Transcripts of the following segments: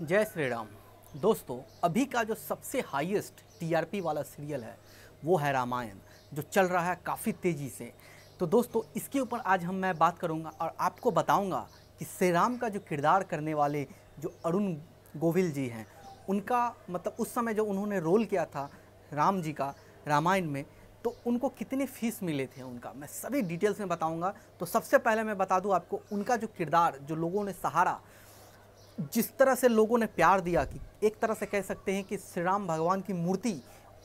जय श्री राम दोस्तों अभी का जो सबसे हाईएस्ट टीआरपी वाला सीरियल है वो है रामायण जो चल रहा है काफ़ी तेज़ी से तो दोस्तों इसके ऊपर आज हम मैं बात करूंगा और आपको बताऊंगा कि श्री राम का जो किरदार करने वाले जो अरुण गोविल जी हैं उनका मतलब उस समय जो उन्होंने रोल किया था राम जी का रामायण में तो उनको कितने फीस मिले थे उनका मैं सभी डिटेल्स में बताऊंगा तो सबसे पहले मैं बता दूं आपको उनका जो किरदार जो लोगों ने सहारा जिस तरह से लोगों ने प्यार दिया कि एक तरह से कह सकते हैं कि श्री राम भगवान की मूर्ति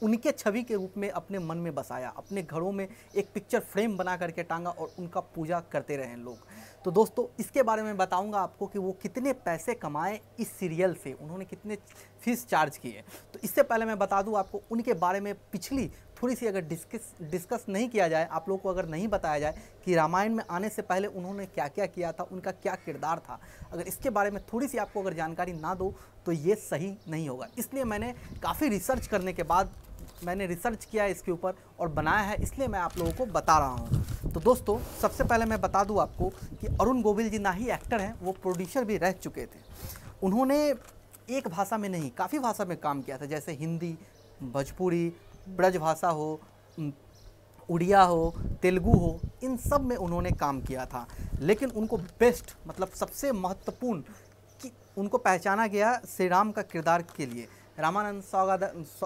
उनके छवि के रूप में अपने मन में बसाया अपने घरों में एक पिक्चर फ्रेम बना करके टांगा और उनका पूजा करते रहे लोग तो दोस्तों इसके बारे में बताऊंगा आपको कि वो कितने पैसे कमाए इस सीरियल से उन्होंने कितने फीस चार्ज किए तो इससे पहले मैं बता दूं आपको उनके बारे में पिछली थोड़ी सी अगर डिस्कस डिस्कस नहीं किया जाए आप लोगों को अगर नहीं बताया जाए कि रामायण में आने से पहले उन्होंने क्या क्या किया था उनका क्या किरदार था अगर इसके बारे में थोड़ी सी आपको अगर जानकारी ना दो तो ये सही नहीं होगा इसलिए मैंने काफ़ी रिसर्च करने के बाद मैंने रिसर्च किया है इसके ऊपर और बनाया है इसलिए मैं आप लोगों को बता रहा हूँ तो दोस्तों सबसे पहले मैं बता दूँ आपको कि अरुण गोविल जी ना ही एक्टर हैं वो प्रोड्यूसर भी रह चुके थे उन्होंने एक भाषा में नहीं काफ़ी भाषा में काम किया था जैसे हिंदी भोजपुरी ब्रजभाषा हो उड़िया हो तेलुगु हो इन सब में उन्होंने काम किया था लेकिन उनको बेस्ट मतलब सबसे महत्वपूर्ण कि उनको पहचाना गया श्री राम का किरदार के लिए रामानंद सौगाद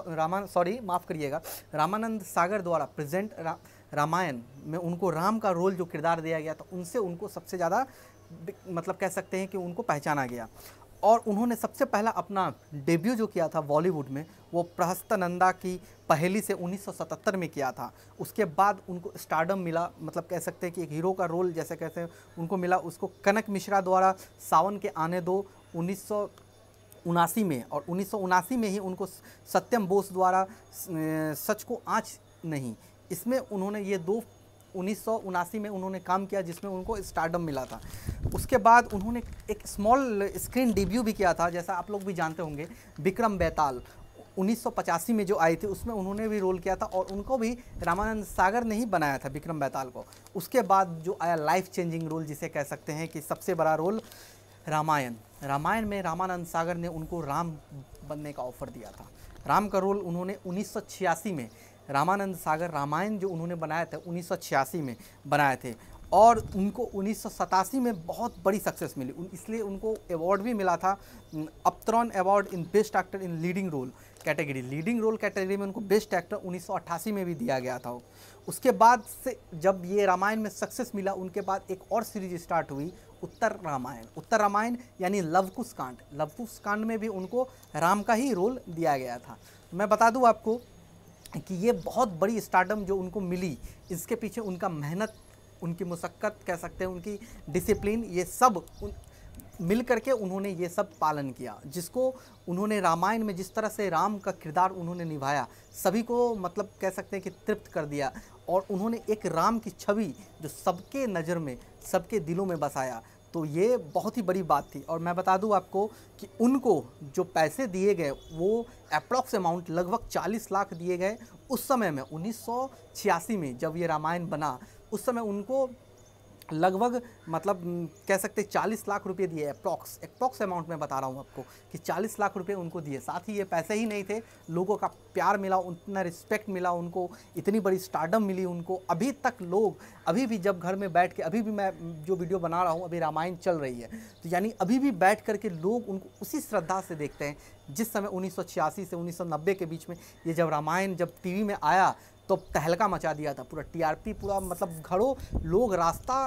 रामान सॉरी माफ़ करिएगा रामानंद सागर द्वारा प्रेजेंट रा, रामायण में उनको राम का रोल जो किरदार दिया गया था उनसे उनको सबसे ज़्यादा मतलब कह सकते हैं कि उनको पहचाना गया और उन्होंने सबसे पहला अपना डेब्यू जो किया था बॉलीवुड में वो नंदा की पहली से 1977 में किया था उसके बाद उनको स्टारडम मिला मतलब कह सकते हैं कि एक हीरो का रोल जैसे कहते हैं उनको मिला उसको कनक मिश्रा द्वारा सावन के आने दो उन्नीस उनासी में और उन्नीस में ही उनको सत्यम बोस द्वारा सच को आँच नहीं इसमें उन्होंने ये दो उन्नीस में उन्होंने काम किया जिसमें उनको स्टार्डम मिला था उसके बाद उन्होंने एक स्मॉल स्क्रीन डेब्यू भी किया था जैसा आप लोग भी जानते होंगे विक्रम बैताल उन्नीस में जो आई थी उसमें उन्होंने भी रोल किया था और उनको भी रामानंद सागर ने ही बनाया था विक्रम बैताल को उसके बाद जो आया लाइफ चेंजिंग रोल जिसे कह सकते हैं कि सबसे बड़ा रोल रामायण रामायण में रामानंद सागर ने उनको राम बनने का ऑफर दिया था राम का रोल उन्होंने उन्नीस में रामानंद सागर रामायण जो उन्होंने बनाए थे उन्नीस में बनाए थे और उनको उन्नीस में बहुत बड़ी सक्सेस मिली उन, इसलिए उनको अवार्ड भी मिला था अपत्रॉन award in best actor in leading role category leading role category में उनको बेस्ट एक्टर उन्नीस में भी दिया गया था उसके बाद से जब ये रामायण में सक्सेस मिला उनके बाद एक और सीरीज स्टार्ट हुई उत्तर रामायण उत्तर रामायण यानी लवकुश कांड लवकुश कांड में भी उनको राम का ही रोल दिया गया था मैं बता दूँ आपको कि ये बहुत बड़ी स्टार्टअप जो उनको मिली इसके पीछे उनका मेहनत उनकी मुशक्क़त कह सकते हैं उनकी डिसिप्लिन ये सब उन मिल करके उन्होंने ये सब पालन किया जिसको उन्होंने रामायण में जिस तरह से राम का किरदार उन्होंने निभाया सभी को मतलब कह सकते हैं कि तृप्त कर दिया और उन्होंने एक राम की छवि जो सबके नज़र में सबके दिलों में बसाया तो ये बहुत ही बड़ी बात थी और मैं बता दूं आपको कि उनको जो पैसे दिए गए वो अप्रॉक्स अमाउंट लगभग 40 लाख दिए गए उस समय में उन्नीस में जब ये रामायण बना उस समय उनको लगभग मतलब कह सकते 40 लाख रुपए दिए अप्रॉक्स अप्रॉक्स अमाउंट में बता रहा हूँ आपको कि 40 लाख रुपए उनको दिए साथ ही ये पैसे ही नहीं थे लोगों का प्यार मिला उतना रिस्पेक्ट मिला उनको इतनी बड़ी स्टार्डम मिली उनको अभी तक लोग अभी भी जब घर में बैठ के अभी भी मैं जो वीडियो बना रहा हूँ अभी रामायण चल रही है तो यानी अभी भी बैठ करके लोग उनको उसी श्रद्धा से देखते हैं जिस समय उन्नीस से उन्नीस के बीच में ये जब रामायण जब टी में आया तो तहलका मचा दिया था पूरा टीआरपी पूरा मतलब घरों लोग रास्ता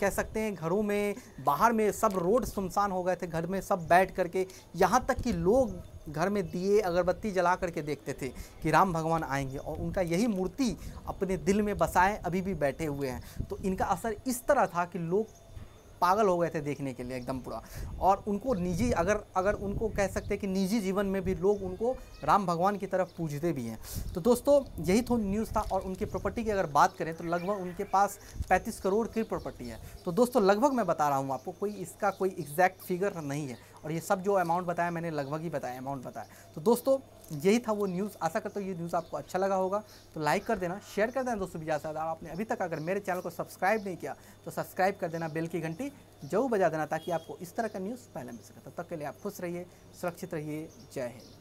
कह सकते हैं घरों में बाहर में सब रोड सुनसान हो गए थे घर में सब बैठ करके यहाँ तक कि लोग घर में दिए अगरबत्ती जला करके देखते थे कि राम भगवान आएंगे और उनका यही मूर्ति अपने दिल में बसाए अभी भी बैठे हुए हैं तो इनका असर इस तरह था कि लोग पागल हो गए थे देखने के लिए एकदम पूरा और उनको निजी अगर अगर उनको कह सकते हैं कि निजी जीवन में भी लोग उनको राम भगवान की तरफ पूजते भी हैं तो दोस्तों यही तो न्यूज़ था और उनकी प्रॉपर्टी की अगर बात करें तो लगभग उनके पास पैंतीस करोड़ की प्रॉपर्टी है तो दोस्तों लगभग मैं बता रहा हूँ आपको कोई इसका कोई एग्जैक्ट फिगर नहीं है और ये सब जो अमाउंट बताया मैंने लगभग ही बताया अमाउंट बताया तो दोस्तों यही था वो न्यूज़ आशा करता हूँ ये न्यूज़ आपको अच्छा लगा होगा तो लाइक कर देना शेयर कर देना दोस्तों भी ज़्यादा ज़्यादा आपने अभी तक अगर मेरे चैनल को सब्सक्राइब नहीं किया तो सब्सक्राइब कर देना बेल की घंटी जरूर बजा देना ताकि आपको इस तरह का न्यूज़ पहले मिल सके तब तक के लिए आप खुश रहिए सुरक्षित रहिए जय हिंद